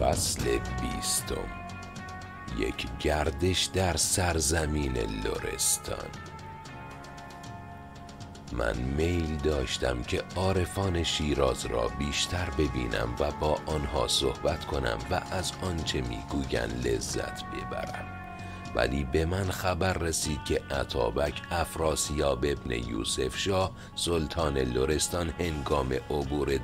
فصل بیستم یک گردش در سرزمین لورستان من میل داشتم که عارفان شیراز را بیشتر ببینم و با آنها صحبت کنم و از آنچه میگویند لذت ببرم ولی به من خبر رسید که عطابک افراسیاب ابن یوسف شاه سلطان لرستان هنگام عبور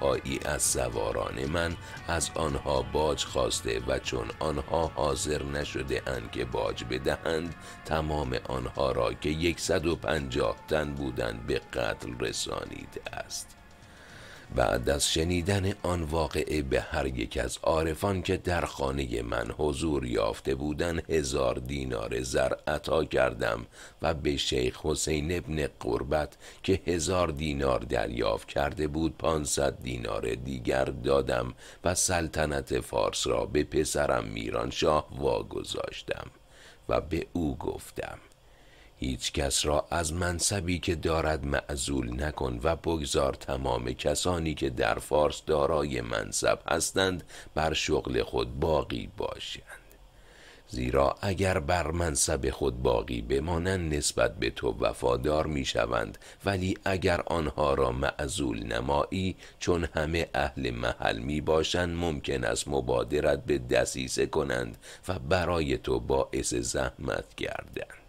هایی از سواران من از آنها باج خواسته و چون آنها حاضر نشده اند که باج بدهند تمام آنها را که 150 تن بودند به قتل رسانیده است بعد از شنیدن آن واقعه به هر یک از عارفان که در خانه من حضور یافته بودن هزار دینار زر عطا کردم و به شیخ حسین ابن قربت که هزار دینار دریافت کرده بود 500 دینار دیگر دادم و سلطنت فارس را به پسرم میرانشاه واگذاشتم و به او گفتم هیچ کس را از منصبی که دارد معزول نکن و بگذار تمام کسانی که در فارس دارای منصب هستند بر شغل خود باقی باشند زیرا اگر بر منصب خود باقی بمانند نسبت به تو وفادار می شوند ولی اگر آنها را معزول نمایی چون همه اهل محل می باشند ممکن است مبادرت به دسیسه کنند و برای تو باعث زحمت گردند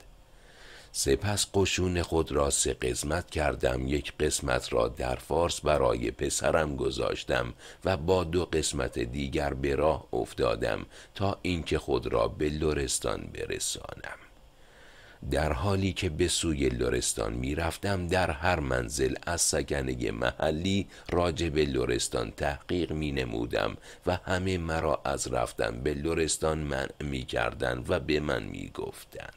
سپس قشون خود را سه قسمت کردم یک قسمت را در فارس برای پسرم گذاشتم و با دو قسمت دیگر به راه افتادم تا اینکه خود را به لرستان برسانم در حالی که به سوی لرستان می رفتم در هر منزل از سگنگ محلی راجع به لرستان تحقیق می نمودم و همه مرا از رفتن به لرستان منع می و به من می گفتن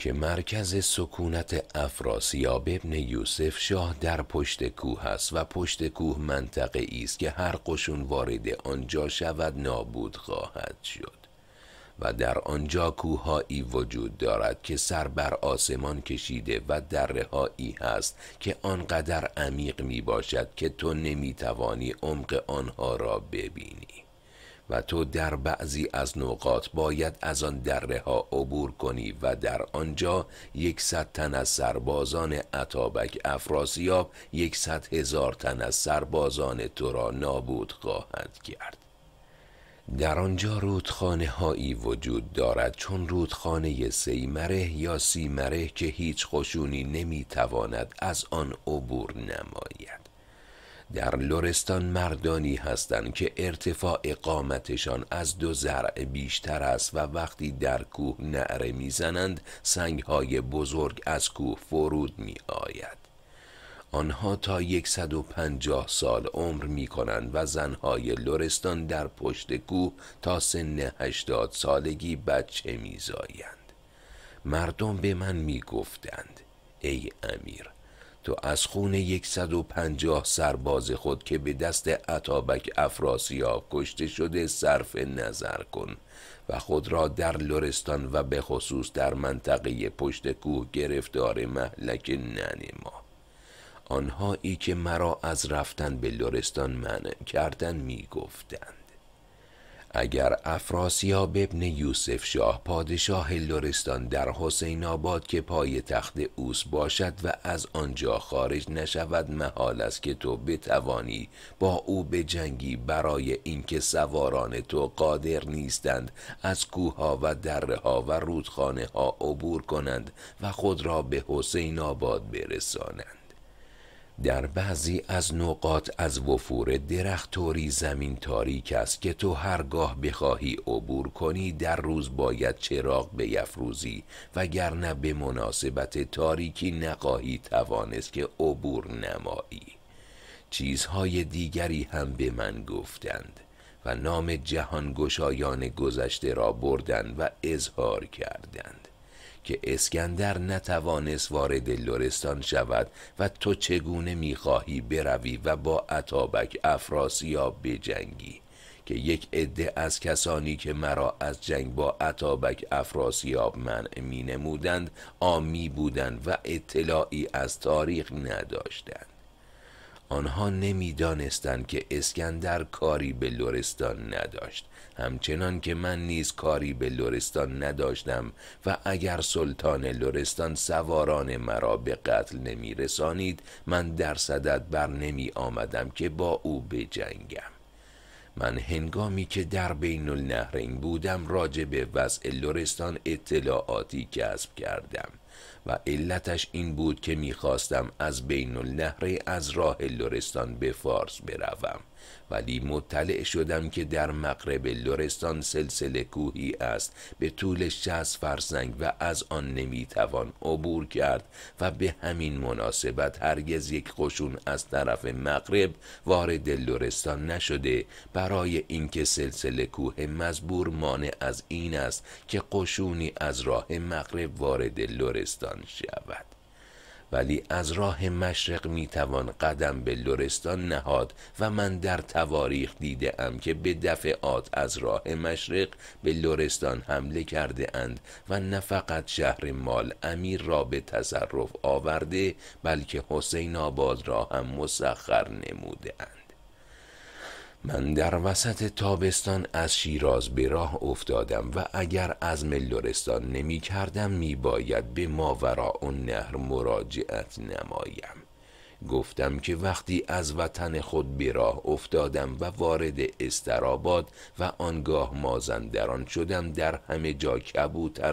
که مرکز سکونت افراسیاب ابن یوسف شاه در پشت کوه است و پشت کوه منطقه است که هر قشون وارد آنجا شود نابود خواهد شد و در آنجا کوههایی وجود دارد که سر بر آسمان کشیده و درههایی هست که آنقدر عمیق می باشد که تو نمی توانی عمق آنها را ببینی و تو در بعضی از نقاط باید از آن دره ها عبور کنی و در آنجا یکصد تن از سربازان عطابک افراسیاب یکصد هزار تن از سربازان تو را نابود خواهد کرد در آنجا رودخانه هایی وجود دارد چون رودخانه سیمره یا سیمره که هیچ خشونی نمیتواند از آن عبور نماید در لرستان مردانی هستند که ارتفاع اقامتشان از دو زرع بیشتر است و وقتی در کوه نعره میزنند سنگهای بزرگ از کوه فرود می آنها تا 150 سال عمر می کنند و زنهای لورستان در پشت کوه تا سن 80 سالگی بچه می زایند. مردم به من می گفتند ای امیر و از خون 150 سرباز خود که به دست عطابک افراسیاب کشته شده صرف نظر کن و خود را در لرستان و به خصوص در منطقه پشت کوه گرفتار محلک ننما ما آنهایی که مرا از رفتن به لرستان منع کردن می گفتن اگر افراسیاب ابن یوسف شاه پادشاه لرستان در حسین آباد که پای تخت اوس باشد و از آنجا خارج نشود محال است که تو بتوانی با او به جنگی برای اینکه سواران تو قادر نیستند از کوها و دره ها و رودخانه ها عبور کنند و خود را به حسین آباد برسانند در بعضی از نقاط از وفور درختوری زمین تاریک است که تو هرگاه بخواهی عبور کنی در روز باید چراغ یفروزی وگرنه به مناسبت تاریکی نخواهی توانست که عبور نمایی چیزهای دیگری هم به من گفتند و نام جهانگشایان گذشته را بردن و اظهار کردند که اسکندر نتوانست وارد لرستان شود و تو چگونه میخواهی بروی و با عطابک افراسیاب بجنگی که یک عده از کسانی که مرا از جنگ با عطابک افراسیاب منع می نمودند آمی بودند و اطلاعی از تاریخ نداشتند آنها نمیدانستند که اسکندر کاری به لورستان نداشت همچنان که من نیز کاری به لورستان نداشتم و اگر سلطان لورستان سواران مرا به قتل نمی رسانید من در صدد بر نمی آمدم که با او بجنگم من هنگامی که در بین النهرین بودم راجع به وضع لورستان اطلاعاتی کسب کردم و علتش این بود که میخواستم از بین النهر از راه لرستان به فارس بروم ولی مطلع شدم که در مغرب لورستان سلسله کوهی است به طول شهست فرسنگ و از آن نمیتوان عبور کرد و به همین مناسبت هرگز یک قشون از طرف مغرب وارد لورستان نشده برای اینکه سلسله کوه مزبور مانع از این است که قشونی از راه مغرب وارد لورستان شود ولی از راه مشرق میتوان قدم به لرستان نهاد و من در تواریخ دیده ام که به دفعات از راه مشرق به لرستان حمله کرده اند و نه فقط شهر مال امیر را به تصرف آورده بلکه حسین آباد را هم مسخر نموده اند. من در وسط تابستان از شیراز به راه افتادم و اگر از ملورستان نمی کردم می باید به ماورا اون نهر مراجعت نمایم گفتم که وقتی از وطن خود به راه افتادم و وارد استراباد و آنگاه مازندران شدم در همه جا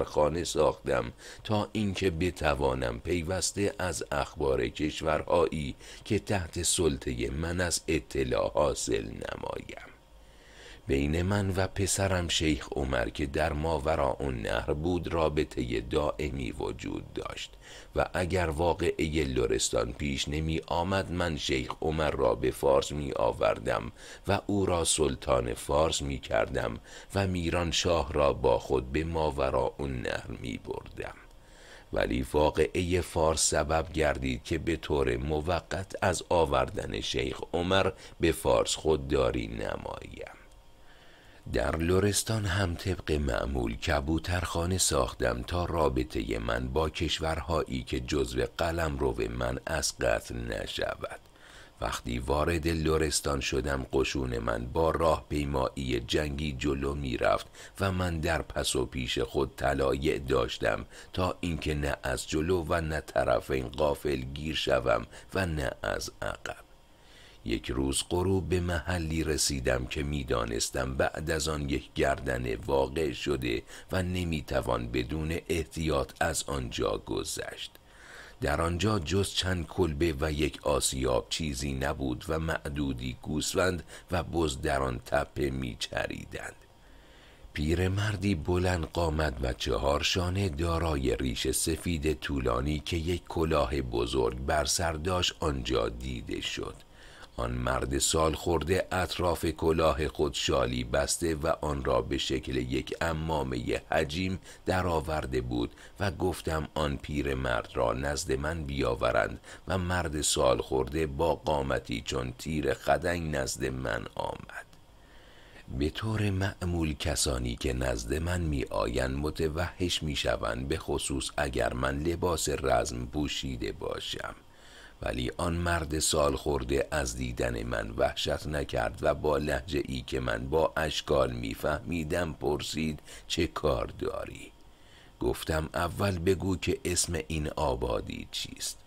خانه ساختم تا اینکه بتوانم پیوسته از اخبار کشورهایی که تحت سلطه من از اطلاع حاصل نمایم بین من و پسرم شیخ عمر که در ماورا اون نهر بود رابطه دائمی وجود داشت و اگر واقعه لرستان پیش نمی آمد من شیخ عمر را به فارس می آوردم و او را سلطان فارس می کردم و میران شاه را با خود به ماورا اون نهر می بردم ولی واقعه فارس سبب گردید که به طور موقت از آوردن شیخ عمر به فارس خودداری نمایم در لورستان هم طبق معمول کبوترخانه ساختم تا رابطه من با کشورهایی که جزو قلم رو من از قطع نشود وقتی وارد لورستان شدم قشون من با راه پیمایی جنگی جلو می رفت و من در پس و پیش خود طلایع داشتم تا اینکه نه از جلو و نه طرفین قافل گیر شوم و نه از عقب یک روز غروب به محلی رسیدم که میدانستم بعد از آن یک گردن واقع شده و نمیتوان بدون احتیاط از آنجا گذشت در آنجا جز چند کلبه و یک آسیاب چیزی نبود و معدودی گوسفند و بز در آن تپه میچریدند پیرمردی بلند قامت و چهار شانه دارای ریش سفید طولانی که یک کلاه بزرگ بر سر داشت آنجا دیده شد آن مرد سال خورده اطراف کلاه خود شالی بسته و آن را به شکل یک امامه حجیم درآورده بود و گفتم آن پیر مرد را نزد من بیاورند و مرد سال خورده با قامتی چون تیر خدنگ نزد من آمد به طور معمول کسانی که نزد من می آیند متوحش می شوند به خصوص اگر من لباس رزم پوشیده باشم ولی آن مرد سال خورده از دیدن من وحشت نکرد و با لحجه ای که من با اشکال میفهمیدم پرسید چه کار داری؟ گفتم اول بگو که اسم این آبادی چیست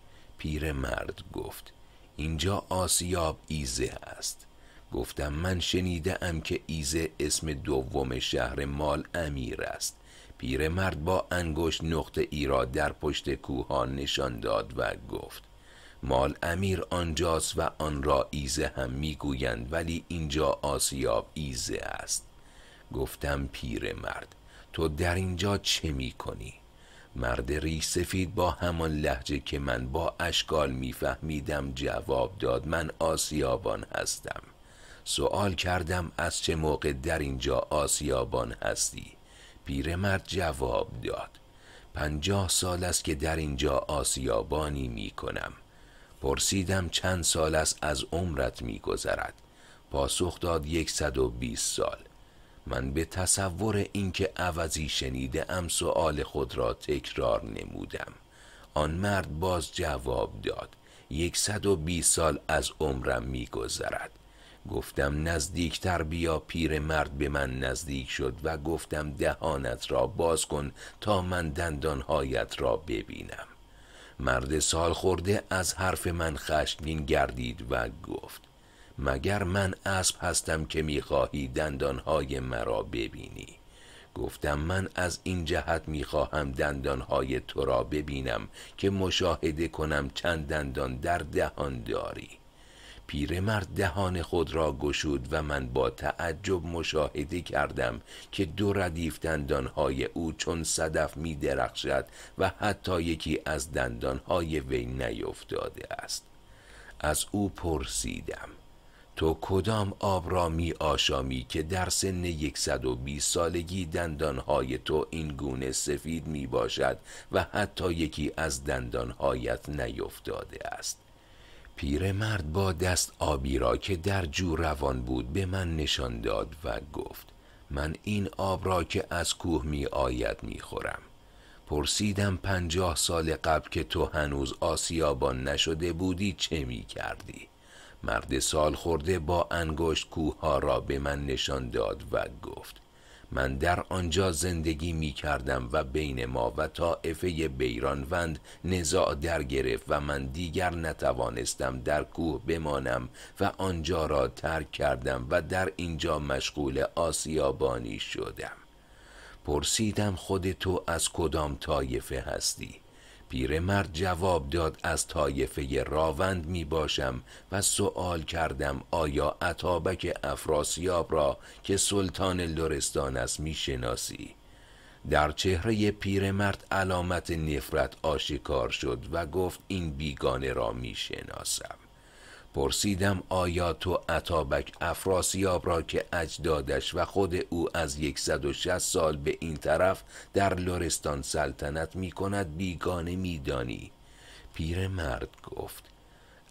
مرد گفت اینجا آسیاب ایزه است گفتم من شنیده ام که ایزه اسم دوم شهر مال امیر است پیرمرد با انگشت نقطه ای را در پشت کوهان نشان داد و گفت مال امیر آنجاست و آن را ایزه هم میگویند ولی اینجا آسیاب ایزه است گفتم پیر مرد تو در اینجا چه می کنی؟ مرد ریش سفید با همان لحجه که من با اشکال میفهمیدم جواب داد من آسیابان هستم سوال کردم از چه موقع در اینجا آسیابان هستی پیرمرد جواب داد پنجاه سال است که در اینجا آسیابانی می کنم پرسیدم چند سال است از عمرت گذرد پاسخ داد 120 و سال من به تصور اینکه عوضی شنیده ام سؤال خود را تکرار نمودم آن مرد باز جواب داد 120 و سال از عمرم گذرد گفتم نزدیکتر بیا پیر مرد به من نزدیک شد و گفتم دهانت را باز کن تا من دندانهایت را ببینم مرد سال خورده از حرف من خشمگین گردید و گفت مگر من اسب هستم که میخواهی دندانهای مرا ببینی گفتم من از این جهت میخواهم دندانهای تو را ببینم که مشاهده کنم چند دندان در دهان داری پیرمرد دهان خود را گشود و من با تعجب مشاهده کردم که دو ردیف دندانهای او چون صدف می درخشد و حتی یکی از دندانهای وی نیفتاده است از او پرسیدم تو کدام آب را می آشامی که در سن 120 سالگی دندانهای تو این گونه سفید می باشد و حتی یکی از دندانهایت نیفتاده است مرد با دست آبی را که در جو روان بود به من نشان داد و گفت من این آب را که از کوه می آید می خورم. پرسیدم پنجاه سال قبل که تو هنوز آسیابان نشده بودی چه می کردی؟ مرد سال خورده با انگشت کوه ها را به من نشان داد و گفت من در آنجا زندگی می کردم و بین ما و طائفه بیرانوند نزاع در گرفت و من دیگر نتوانستم در کوه بمانم و آنجا را ترک کردم و در اینجا مشغول آسیابانی شدم پرسیدم خود تو از کدام طایفه هستی پیرمرد جواب داد از طایفه راوند می باشم و سوال کردم آیا عطابک افراسیاب را که سلطان لرستان است می شناسی؟ در چهره پیرمرد علامت نفرت آشکار شد و گفت این بیگانه را می شناسم پرسیدم آیا تو عطابک افراسیاب را که اجدادش و خود او از 160 سال به این طرف در لرستان سلطنت می کند بیگانه میدانی مرد گفت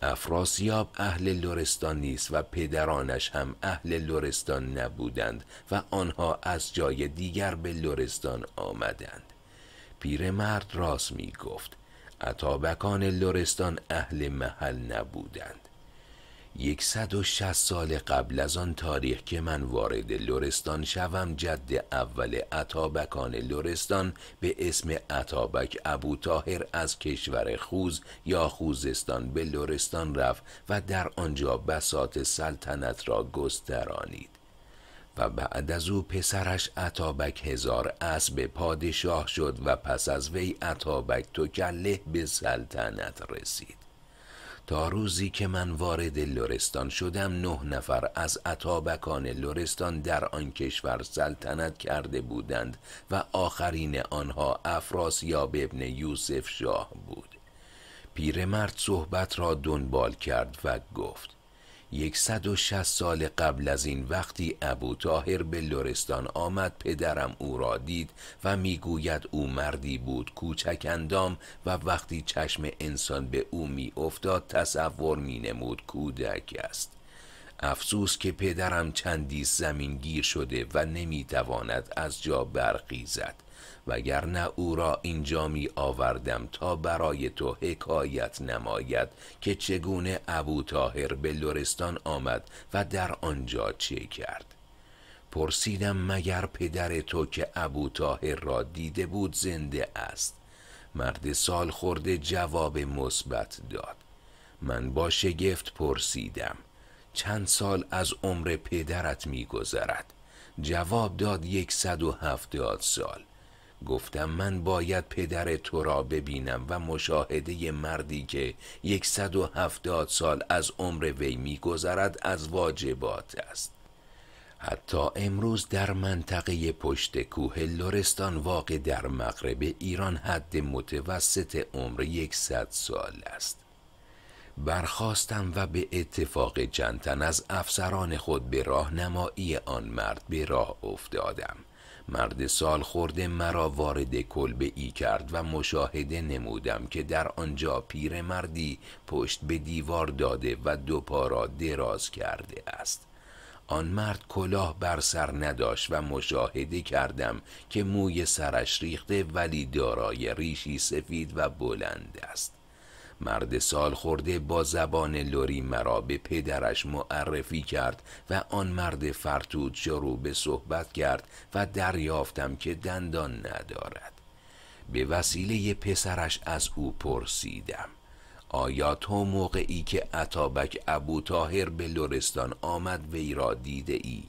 افراسیاب اهل لرستان نیست و پدرانش هم اهل لرستان نبودند و آنها از جای دیگر به لرستان آمدند پیرمرد راست می گفت اتابکان لرستان اهل محل نبودند 160 سال قبل از آن تاریخ که من وارد لورستان شوم جد اول عطابکان لورستان به اسم عطابک ابو تاهر از کشور خوز یا خوزستان به لورستان رفت و در آنجا بسات سلطنت را گسترانید و بعد از او پسرش عطابک هزار اسب پادشاه شد و پس از وی عطابک تو به سلطنت رسید تا روزی که من وارد لورستان شدم نه نفر از عطابکان لورستان در آن کشور سلطنت کرده بودند و آخرین آنها افراسیاب ابن یوسف شاه بود پیرمرد صحبت را دنبال کرد و گفت 160 سال قبل از این وقتی ابو تاهر به لرستان آمد پدرم او را دید و میگوید او مردی بود کوچک اندام و وقتی چشم انسان به او افتاد تصور مینمود کودک است افسوس که پدرم چندی زمینگیر شده و نمیتواند از جا برقیزد وگرنه او را اینجا می آوردم تا برای تو حکایت نماید که چگونه ابو تاهر به لرستان آمد و در آنجا چه کرد پرسیدم مگر پدر تو که ابو تاهر را دیده بود زنده است مرد سال خورده جواب مثبت داد من با شگفت پرسیدم چند سال از عمر پدرت گذرد جواب داد یکصد و هفتاد سال گفتم من باید پدر تو را ببینم و مشاهده مردی که سد سال از عمر وی میگذرد از واجبات است حتی امروز در منطقه پشت کوه لرستان واقع در مغرب ایران حد متوسط عمر 100 سال است برخواستم و به اتفاق جنتن از افسران خود به راهنمایی آن مرد به راه افتادم مرد سال خورده مرا وارد کلبه ای کرد و مشاهده نمودم که در آنجا مردی پشت به دیوار داده و دو پا را دراز کرده است آن مرد کلاه بر سر نداشت و مشاهده کردم که موی سرش ریخته ولی دارای ریشی سفید و بلند است مرد سال خورده با زبان لوری مرا به پدرش معرفی کرد و آن مرد فرتود شروع به صحبت کرد و دریافتم که دندان ندارد به وسیله پسرش از او پرسیدم آیا تو موقعی که عطابک ابو تاهر به لورستان آمد وی را دیده ای؟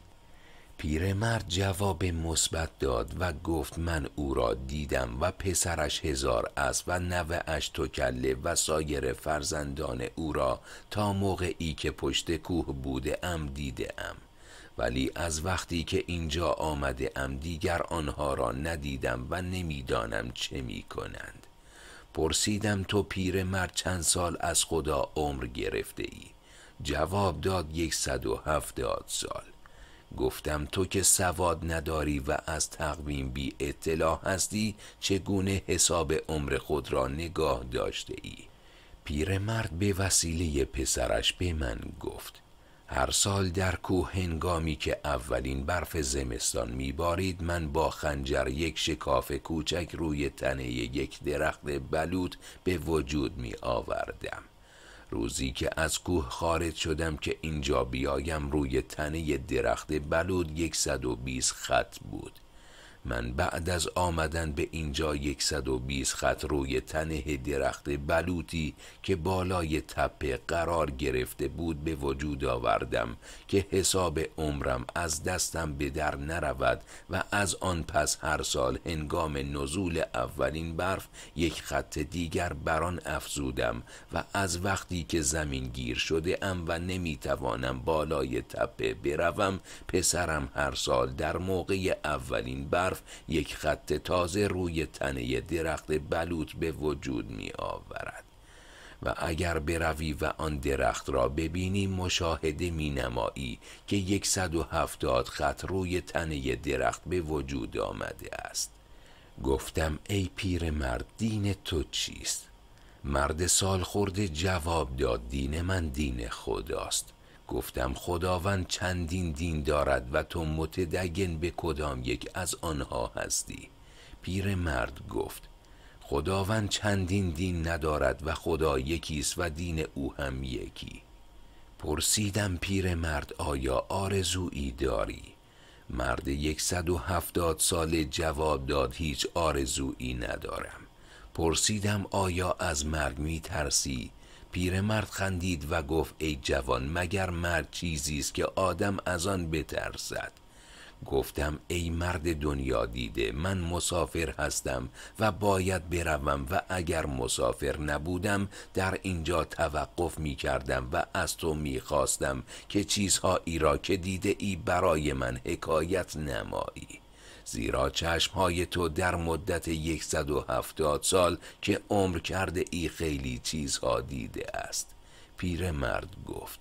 پیرمرد جواب مثبت داد و گفت من او را دیدم و پسرش هزار است و نوهاش توکله و سایر فرزندان او را تا موقعی که پشت کوه بوده ام دیده ام ولی از وقتی که اینجا آمده ام دیگر آنها را ندیدم و نمیدانم چه می کنند پرسیدم تو پیرمرد چند سال از خدا عمر گرفته ای جواب داد یک سال گفتم تو که سواد نداری و از تقویم بی اطلاع هستی چگونه حساب عمر خود را نگاه داشته ای پیرمرد به وسیله پسرش به من گفت هر سال در کوه هنگامی که اولین برف زمستان میبارید من با خنجر یک شکاف کوچک روی تنه یک درخت بلوط به وجود می آوردم روزی که از کوه خارج شدم که اینجا بیایم روی تنه درخت بلود 120 خط بود من بعد از آمدن به اینجا 120 خط روی تنه درخت بلوطی که بالای تپه قرار گرفته بود به وجود آوردم که حساب عمرم از دستم به در نرود و از آن پس هر سال هنگام نزول اولین برف یک خط دیگر بران افزودم و از وقتی که زمین گیر شده ام و نمیتوانم بالای تپه بروم پسرم هر سال در موقع اولین برف یک خط تازه روی تنه درخت بلوط به وجود می آورد و اگر بروی و آن درخت را ببینی مشاهده می نمایی که 170 خط روی تنه درخت به وجود آمده است گفتم ای پیر مرد دین تو چیست؟ مرد سال خورده جواب داد دین من دین خداست گفتم خداوند چندین دین دارد و تو متدگن به کدام یک از آنها هستی پیر مرد گفت خداوند چندین دین ندارد و خدا یکیست و دین او هم یکی پرسیدم مرد آیا آرزویی داری مرد سد و هفتاد ساله جواب داد هیچ آرزویی ندارم پرسیدم آیا از مرگ می ترسی پیرمرد خندید و گفت ای جوان مگر مرد چیزی است که آدم از آن بترسد گفتم ای مرد دنیا دیده من مسافر هستم و باید بروم و اگر مسافر نبودم در اینجا توقف می کردم و از تو می خواستم که چیزهایی را که دیده ای برای من حکایت نمایی زیرا چشمهای تو در مدت 170 سال که عمر کرده ای خیلی چیزها دیده است مرد گفت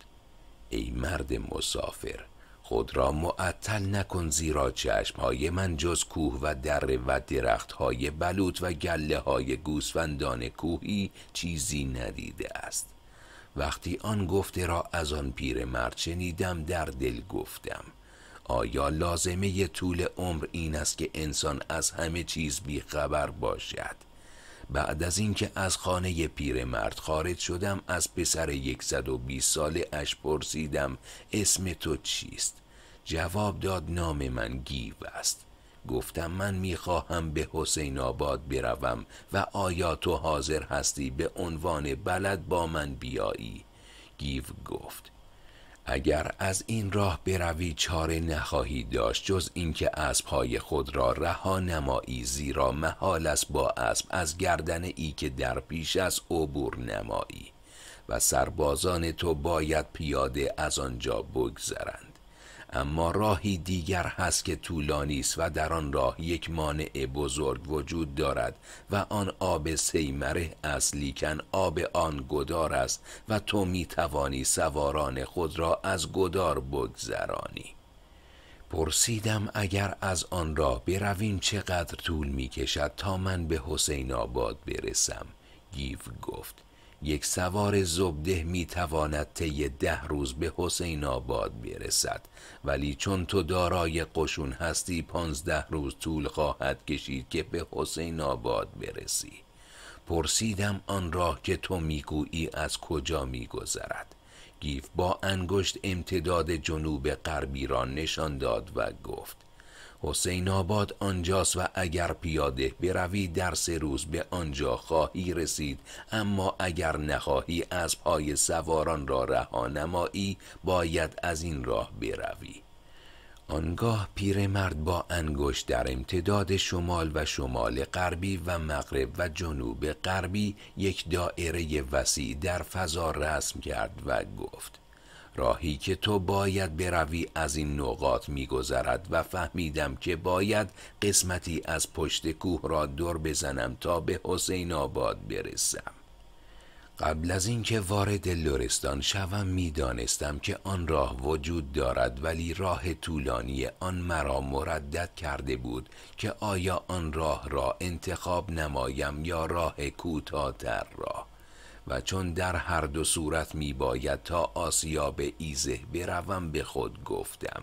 ای مرد مسافر خود را معطل نکن زیرا چشمهای من جز کوه و در و های بلوط و گله های گوسفندان کوهی چیزی ندیده است وقتی آن گفته را از آن مرد شنیدم در دل گفتم آیا لازمه ی طول عمر این است که انسان از همه چیز بیخبر باشد بعد از اینکه از خانه پیرمرد خارج شدم از پسر 120 سال اش پرسیدم اسم تو چیست جواب داد نام من گیو است گفتم من میخواهم به حسین آباد بروم و آیا تو حاضر هستی به عنوان بلد با من بیایی گیو گفت اگر از این راه بروی چاره نخواهی داشت جز اینکه های خود را رها نمایی زیرا محال است با اسب از گردن ای که در پیش از عبور نمایی و سربازان تو باید پیاده از آنجا بگذرند اما راهی دیگر هست که طولانی است و در آن راه یک مانع بزرگ وجود دارد و آن آب سیمره است لیکن آب آن گدار است و تو می توانی سواران خود را از گدار بگذرانی پرسیدم اگر از آن راه برویم چقدر طول می کشد تا من به حسین آباد برسم گیو گفت یک سوار زبده می تواند طی ده روز به حسین آباد برسد ولی چون تو دارای قشون هستی پانزده روز طول خواهد کشید که به حسین آباد برسی پرسیدم آن راه که تو میگویی از کجا میگذرد گیف با انگشت امتداد جنوب غربی را نشان داد و گفت حسین آباد آنجاست و اگر پیاده بروی در سه روز به آنجا خواهی رسید اما اگر نخواهی از پای سواران را رها نمایی باید از این راه بروی آنگاه پیرمرد با انگشت در امتداد شمال و شمال غربی و مغرب و جنوب غربی یک دائره وسیع در فضا رسم کرد و گفت راهی که تو باید بروی از این نقاط میگذرد و فهمیدم که باید قسمتی از پشت کوه را دور بزنم تا به حسین آباد برسم قبل از اینکه وارد لرستان شوم میدانستم که آن راه وجود دارد ولی راه طولانی آن مرا مردد کرده بود که آیا آن راه را انتخاب نمایم یا راه کوتاهتر را و چون در هر دو صورت می باید تا آسیا به ایزه بروم به خود گفتم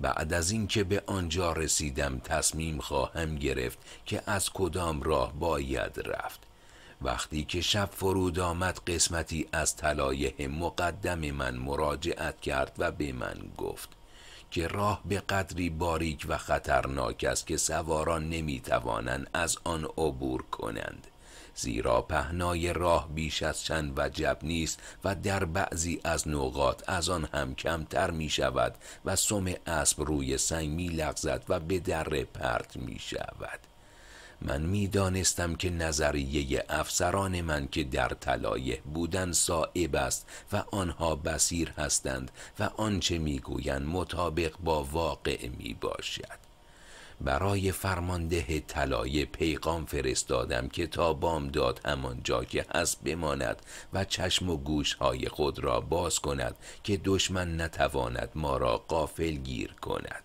بعد از اینکه به آنجا رسیدم تصمیم خواهم گرفت که از کدام راه باید رفت وقتی که شب فرود آمد قسمتی از طلایه مقدم من مراجعت کرد و به من گفت که راه به قدری باریک و خطرناک است که سواران نمیتوانند از آن عبور کنند زیرا پهنای راه بیش از چند وجب نیست و در بعضی از نقاط از آن هم کمتر می شود و سم اسب روی سنگ می لغزد و به در پرت می شود من میدانستم که نظریه افسران من که در طلایه بودن سائب است و آنها بسیر هستند و آنچه میگویند مطابق با واقع می باشد برای فرمانده طلای پیغام فرستادم که تا بامداد جا که هست بماند و چشم و گوشهای خود را باز کند که دشمن نتواند ما را قافل گیر کند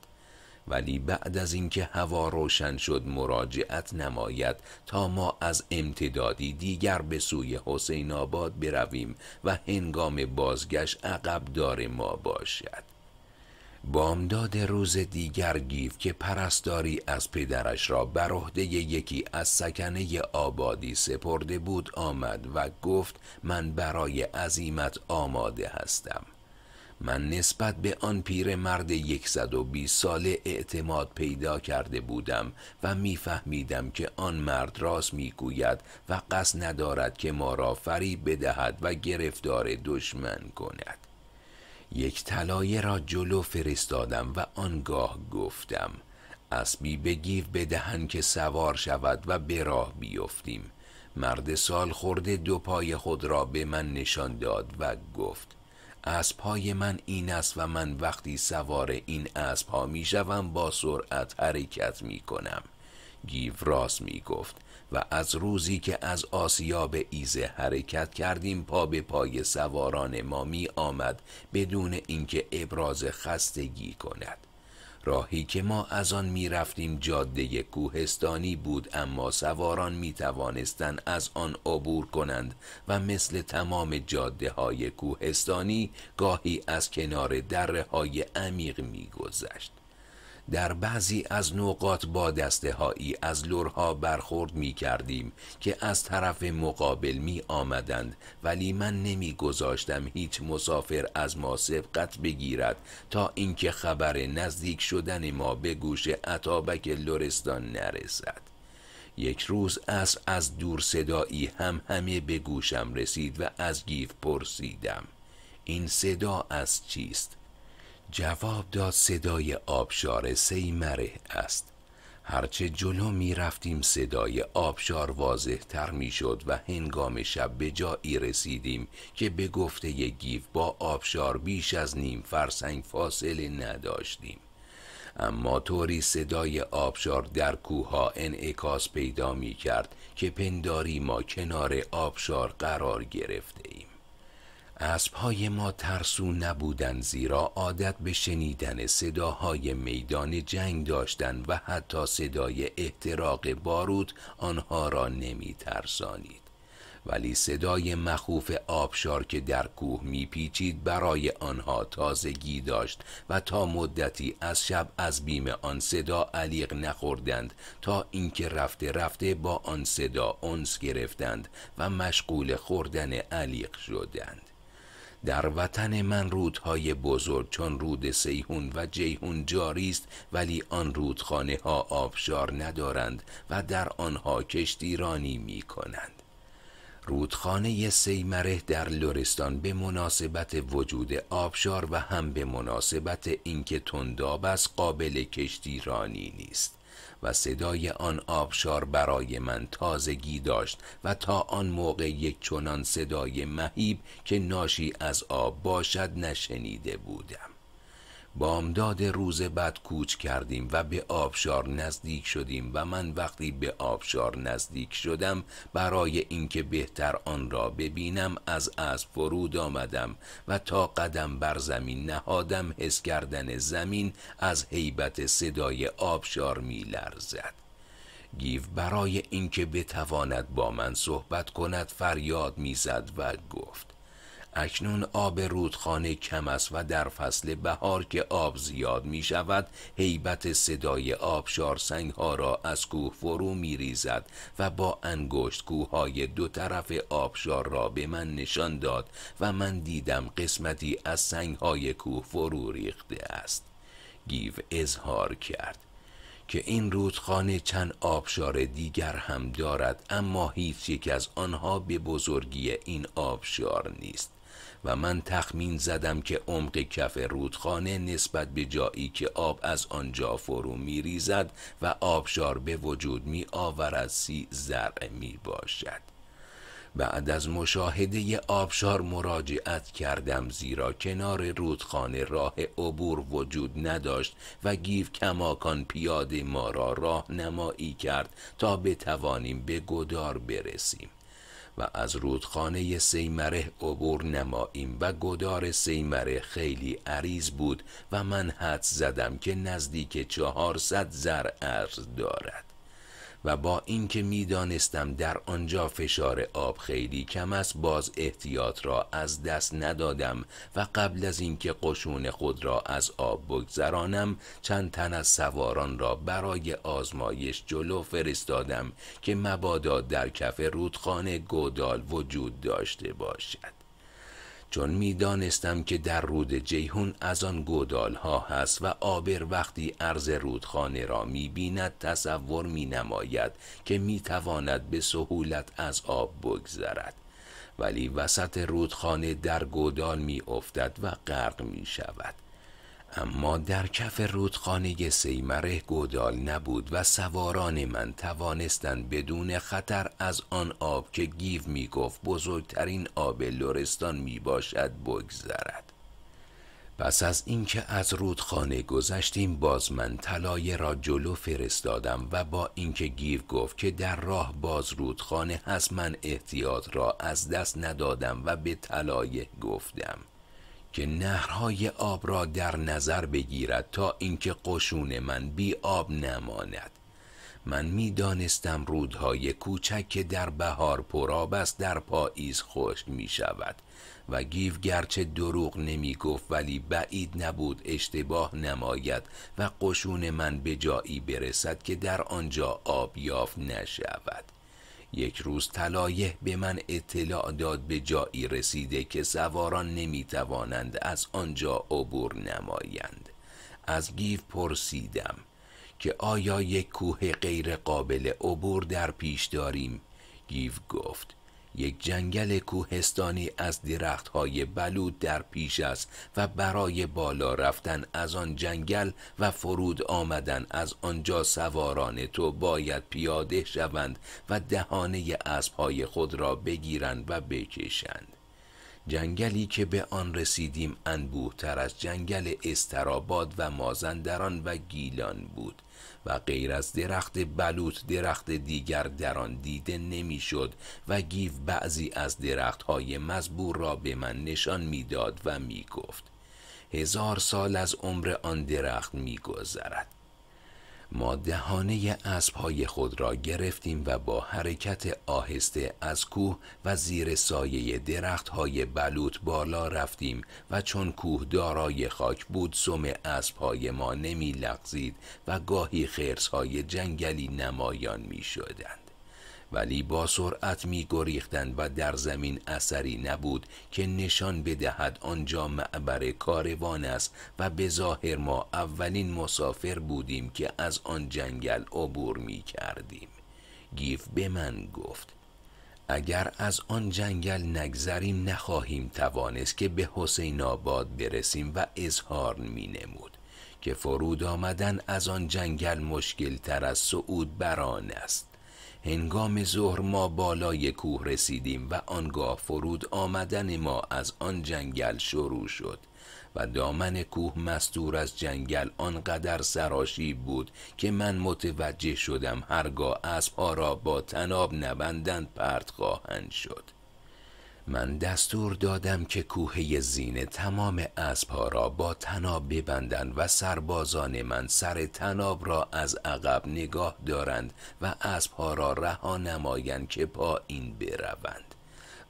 ولی بعد از اینکه هوا روشن شد مراجعت نماید تا ما از امتدادی دیگر به سوی حسین آباد برویم و هنگام بازگشت عقب دار ما باشد بامداد روز دیگر گیف که پرستاری از پدرش را بر عهده یکی از سکنه آبادی سپرده بود آمد و گفت من برای عزیمت آماده هستم من نسبت به آن پیر مرد یکصد ساله اعتماد پیدا کرده بودم و میفهمیدم که آن مرد راست میگوید و قصد ندارد که ما را فریب بدهد و گرفتار دشمن کند یک طلایه را جلو فرستادم و آنگاه گفتم اسبی بگیر بدهن که سوار شود و به راه بیفتیم مرد سال خورده دو پای خود را به من نشان داد و گفت از پای من این است و من وقتی سوار این اسب ها می شوم با سرعت حرکت می کنم گیو راست می گفت و از روزی که از آسیا به ایزه حرکت کردیم پا به پای سواران ما می آمد بدون اینکه ابراز خستگی کند راهی که ما از آن می رفتیم جاده کوهستانی بود اما سواران می توانستن از آن عبور کنند و مثل تمام جاده های کوهستانی گاهی از کنار دره های عمیق می گذشت. در بعضی از نقاط با دسته هایی از لورها برخورد می کردیم که از طرف مقابل می آمدند ولی من نمی گذاشتم هیچ مسافر از ما سبقت بگیرد تا اینکه خبر نزدیک شدن ما به گوش عطابک لرستان نرسد یک روز از از دور صدایی هم همه به گوشم رسید و از گیف پرسیدم این صدا از چیست جواب داد صدای آبشار سیمره است هرچه جلو می رفتیم صدای آبشار واضح تر می شد و هنگام شب به جایی رسیدیم که به گفته گیف با آبشار بیش از نیم فرسنگ فاصله نداشتیم اما طوری صدای آبشار در کوها انعکاس پیدا می کرد که پنداری ما کنار آبشار قرار گرفته ایم اسبهای ما ترسو نبودن زیرا عادت به شنیدن صداهای میدان جنگ داشتند و حتی صدای احتراق بارود آنها را نمی ترسانید. ولی صدای مخوف آبشار که در کوه پیچید برای آنها تازگی داشت و تا مدتی از شب از بیم آن صدا علیق نخوردند تا اینکه رفته رفته با آن صدا انس گرفتند و مشغول خوردن علیق شدند در وطن من رودهای بزرگ چون رود سیهون و جیهون جاری است ولی آن رودخانه ها آبشار ندارند و در آنها کشتیرانی می کنند رودخانه سیمره در لرستان به مناسبت وجود آبشار و هم به مناسبت اینکه تنداب از قابل کشتیرانی نیست و صدای آن آبشار برای من تازگی داشت و تا آن موقع یک چنان صدای مهیب که ناشی از آب باشد نشنیده بودم بامداد روز بعد کوچ کردیم و به آبشار نزدیک شدیم و من وقتی به آبشار نزدیک شدم برای اینکه بهتر آن را ببینم از از فرود آمدم و تا قدم بر زمین نهادم حس کردن زمین از هیبت صدای آبشار می لرزد گیو برای اینکه بتواند با من صحبت کند فریاد میزد و گفت اکنون آب رودخانه کم است و در فصل بهار که آب زیاد می شود هیبت صدای آبشار سنگ ها را از کوه فرو می ریزد و با انگشت کوه های دو طرف آبشار را به من نشان داد و من دیدم قسمتی از سنگ های کوه فرو ریخته است گیو اظهار کرد که این رودخانه چند آبشار دیگر هم دارد اما هیچ یک از آنها به بزرگی این آبشار نیست و من تخمین زدم که عمق کف رودخانه نسبت به جایی که آب از آنجا فرو می ریزد و آبشار به وجود می آورد سی زرع می باشد بعد از مشاهده آبشار مراجعت کردم زیرا کنار رودخانه راه عبور وجود نداشت و گیف کماکان پیاده ما را راه نمایی کرد تا بتوانیم به گدار برسیم و از رودخانه سیمره عبور نماییم و گدار سیمره خیلی عریض بود و من حد زدم که نزدیک چهارصد زر ارز دارد و با اینکه میدانستم در آنجا فشار آب خیلی کم است باز احتیاط را از دست ندادم و قبل از اینکه قشون خود را از آب بگذرانم چند تن از سواران را برای آزمایش جلو فرستادم که مبادا در کف رودخانه گودال وجود داشته باشد چون میدانستم که در رود جیهون از آن گودال ها هست و آبر وقتی عرض رودخانه را می بیند تصور می نماید که می تواند به سهولت از آب بگذرد ولی وسط رودخانه در گودال می افتد و غرق می شود اما در کف رودخانه سیمره گودال نبود و سواران من توانستند بدون خطر از آن آب که گیو می گفت بزرگترین آب لورستان می باشد بگذرد پس از اینکه از رودخانه گذشتیم باز من طلایه را جلو فرستادم و با اینکه گیو گفت که در راه باز رودخانه هست من احتیاط را از دست ندادم و به طلایه گفتم که نهرهای آب را در نظر بگیرد تا اینکه قشون من بی آب نماند من میدانستم رودهای کوچک که در بهار پرآب است در پاییز خشک می شود و گیف گرچه دروغ نمی گفت ولی بعید نبود اشتباه نماید و قشون من به جایی برسد که در آنجا آب یافت نشود یک روز طلایه به من اطلاع داد به جایی رسیده که سواران نمی توانند از آنجا عبور نمایند از گیف پرسیدم که آیا یک کوه غیر قابل عبور در پیش داریم گیف گفت یک جنگل کوهستانی از درختهای بلود در پیش است و برای بالا رفتن از آن جنگل و فرود آمدن از آنجا سواران تو باید پیاده شوند و دهانه اسبهای خود را بگیرند و بکشند جنگلی که به آن رسیدیم انبوه تر از جنگل استراباد و مازندران و گیلان بود و غیر از درخت بلوط درخت دیگر در آن دیده نمیشد و گیف بعضی از های مزبور را به من نشان میداد و میگفت هزار سال از عمر آن درخت میگذرد ما دهانه اسبهای خود را گرفتیم و با حرکت آهسته از کوه و زیر سایه درختهای بلوط بالا رفتیم و چون کوه دارای خاک بود سم اسبهای ما نمی لغزید و گاهی خرسهای جنگلی نمایان می شدند. ولی با سرعت می گریختند و در زمین اثری نبود که نشان بدهد آنجا معبر کاروان است و به ظاهر ما اولین مسافر بودیم که از آن جنگل عبور می کردیم گیف به من گفت اگر از آن جنگل نگذریم نخواهیم توانست که به حسین آباد برسیم و اظهار می نمود که فرود آمدن از آن جنگل مشکل تر از صعود بران است هنگام ظهر ما بالای کوه رسیدیم و آنگاه فرود آمدن ما از آن جنگل شروع شد و دامن کوه مستور از جنگل آنقدر سراشیب بود که من متوجه شدم هرگاه اسبها را با تناب نبندند پرت خواهند شد من دستور دادم که کوه زینه تمام اسبها را با تناب ببندند و سربازان من سر تناب را از عقب نگاه دارند و اسبها را رها نمایند که پایین بروند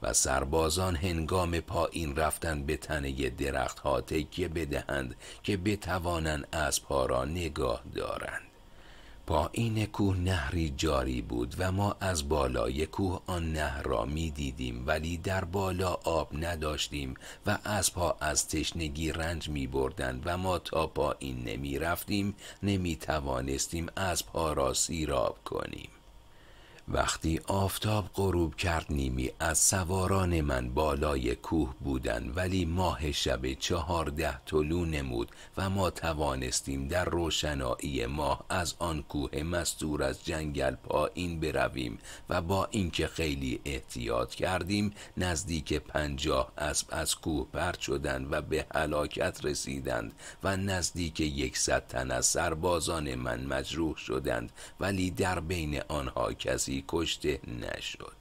و سربازان هنگام پایین رفتن به تنه درختها تکیه بدهند که بتوانند اسبها را نگاه دارند پایین کوه نهری جاری بود و ما از بالای کوه آن نهر را می دیدیم ولی در بالا آب نداشتیم و پا از تشنگی رنج می بردند و ما تا پایین نمی رفتیم نمی توانستیم اسبها را سیراب کنیم وقتی آفتاب غروب کرد نیمی از سواران من بالای کوه بودند ولی ماه شب چهارده طلو نمود و ما توانستیم در روشنایی ماه از آن کوه مستور از جنگل پایین برویم و با اینکه خیلی احتیاط کردیم نزدیک پنجاه اسب از کوه پر شدند و به هلاکت رسیدند و نزدیک یکصد تن از سربازان من مجروح شدند ولی در بین آنها کسی کشته نشد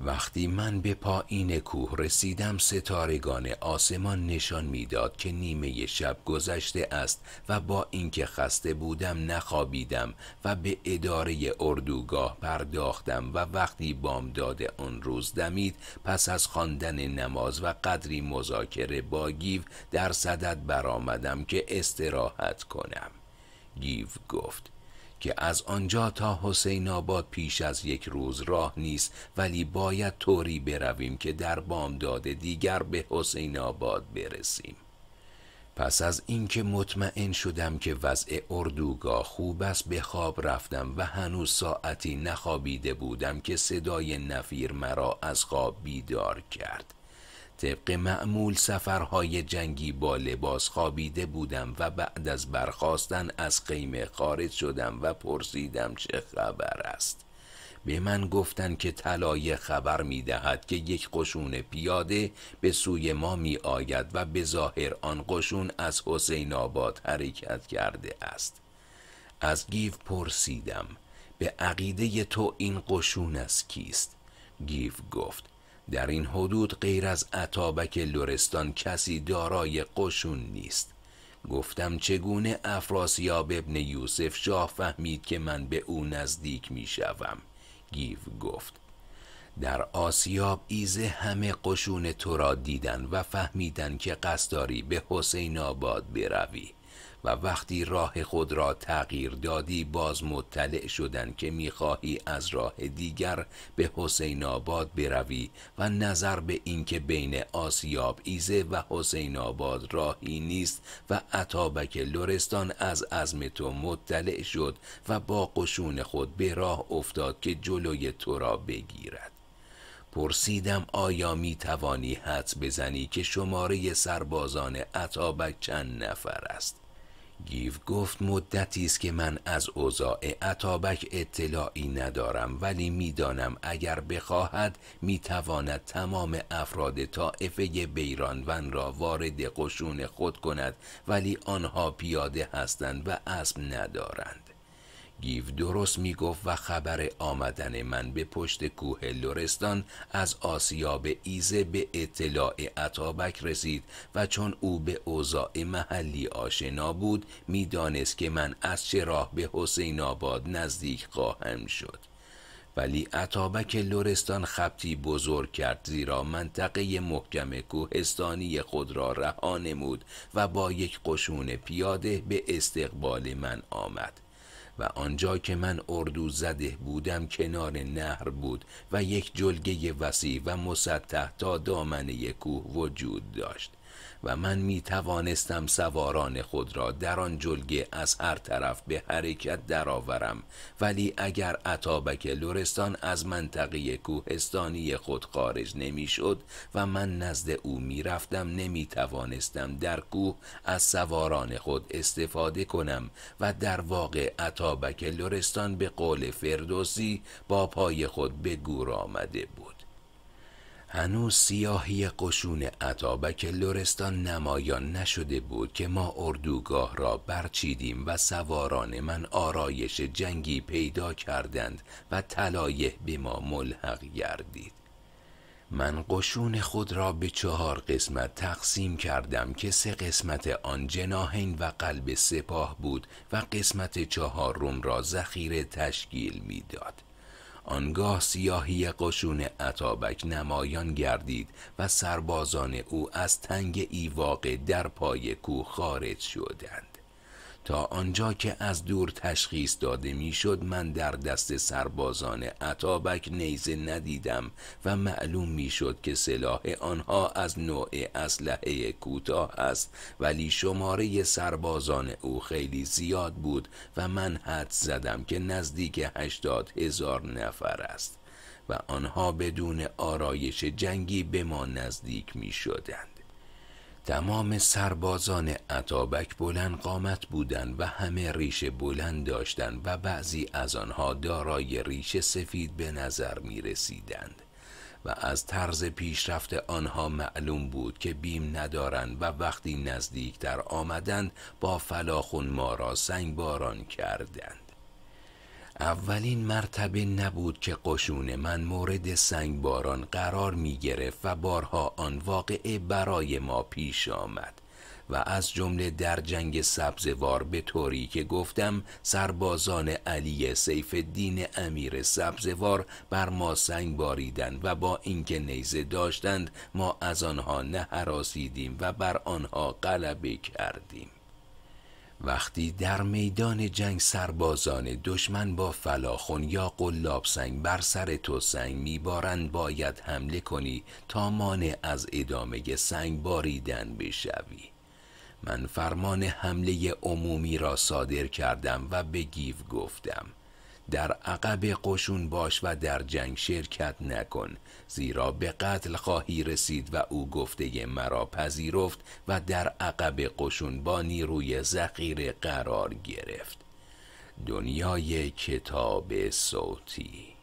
وقتی من به پایین کوه رسیدم ستارگان آسمان نشان میداد که نیمه شب گذشته است و با اینکه خسته بودم نخوابیدم و به اداره اردوگاه پرداختم و وقتی بامداد آن روز دمید پس از خواندن نماز و قدری مذاکره با گیو در صدد برآمدم که استراحت کنم گیو گفت که از آنجا تا حسین آباد پیش از یک روز راه نیست ولی باید طوری برویم که در بامداد دیگر به حسین آباد برسیم پس از اینکه مطمئن شدم که وضع اردوگاه خوب است به خواب رفتم و هنوز ساعتی نخوابیده بودم که صدای نفیر مرا از خواب بیدار کرد طبق معمول سفرهای جنگی با لباس خوابیده بودم و بعد از برخواستن از قیمه خارج شدم و پرسیدم چه خبر است به من گفتن که طلایه خبر می دهد که یک قشون پیاده به سوی ما می آید و به ظاهر آن قشون از حسین آباد حرکت کرده است از گیف پرسیدم به عقیده تو این قشون از کیست گیف گفت در این حدود غیر از عطابک لورستان کسی دارای قشون نیست گفتم چگونه افراسیاب ابن یوسف شاه فهمید که من به او نزدیک می شوم گیو گفت در آسیاب ایزه همه قشون تو را دیدن و فهمیدن که قصداری به حسین آباد بروی و وقتی راه خود را تغییر دادی باز مطلع شدند که میخواهی از راه دیگر به حسین آباد بروی و نظر به اینکه بین آسیاب ایزه و حسین آباد راهی نیست و عطابک لرستان از عزم تو مطلع شد و با قشون خود به راه افتاد که جلوی تو را بگیرد پرسیدم آیا می توانی حد بزنی که شماره سربازان عطابک چند نفر است گیف گفت مدتی است که من از اوضاع عطابک اطلاعی ندارم ولی میدانم اگر بخواهد میتواند تمام افراد طائفه بیرانون را وارد قشون خود کند ولی آنها پیاده هستند و اسب ندارند گیو درست میگفت و خبر آمدن من به پشت کوه لرستان از آسیا به ایزه به اطلاع عطابک رسید و چون او به اوضاع محلی آشنا بود میدانست که من از چه راه به حسین آباد نزدیک خواهم شد ولی عطابک لرستان خبتی بزرگ کرد زیرا منطقه محکم کوهستانی خود را رها نمود و با یک قشون پیاده به استقبال من آمد و آنجا که من اردو زده بودم کنار نهر بود و یک جلگه وسیع و مسطح تا دامنه کوه وجود داشت و من می توانستم سواران خود را در آن جلگه از هر طرف به حرکت درآورم ولی اگر عطابک لورستان از منطقه کوهستانی خود خارج نمیشد و من نزد او می رفتم نمی توانستم در کوه از سواران خود استفاده کنم و در واقع عطابک لورستان به قول فردوسی با پای خود به گور آمده بود هنوز سیاهی قشون عطابک لورستان نمایان نشده بود که ما اردوگاه را برچیدیم و سواران من آرایش جنگی پیدا کردند و طلایه به ما ملحق گردید من قشون خود را به چهار قسمت تقسیم کردم که سه قسمت آن جناهین و قلب سپاه بود و قسمت چهارم را ذخیره تشکیل میداد. آنگاه سیاهی قشون عطابک نمایان گردید و سربازان او از تنگ ایواقه در پای کوه خارج شدند تا آنجا که از دور تشخیص داده میشد من در دست سربازان عطابک نیزه ندیدم و معلوم میشد که سلاح آنها از نوع اسلحه کوتاه است ولی شماره سربازان او خیلی زیاد بود و من حد زدم که نزدیک هشتاد هزار نفر است و آنها بدون آرایش جنگی به ما نزدیک می شدند. تمام سربازان عطابک بلند قامت بودند و همه ریشه بلند داشتند و بعضی از آنها دارای ریشه سفید به نظر می رسیدند و از طرز پیشرفت آنها معلوم بود که بیم ندارند و وقتی نزدیکتر آمدند با فلاخون ما را سنگ باران کردند اولین مرتبه نبود که قشون من مورد سنگباران قرار می گرفت و بارها آن واقعه برای ما پیش آمد و از جمله در جنگ سبزوار به طوری که گفتم سربازان علی سیف دین امیر سبزوار بر ما سنگ باریدند و با اینکه نیزه داشتند ما از آنها نه و بر آنها غلبه کردیم وقتی در میدان جنگ سربازان دشمن با فلاخون یا قلاب سنگ بر سر تو سنگ میبارند باید حمله کنی تا مانع از ادامه سنگ باریدن بشوی من فرمان حمله عمومی را صادر کردم و به گیو گفتم در عقب قشون باش و در جنگ شرکت نکن زیرا به قتل خواهی رسید و او گفته مرا پذیرفت و در عقب قشون با نیروی ذخیره قرار گرفت دنیای کتاب صوتی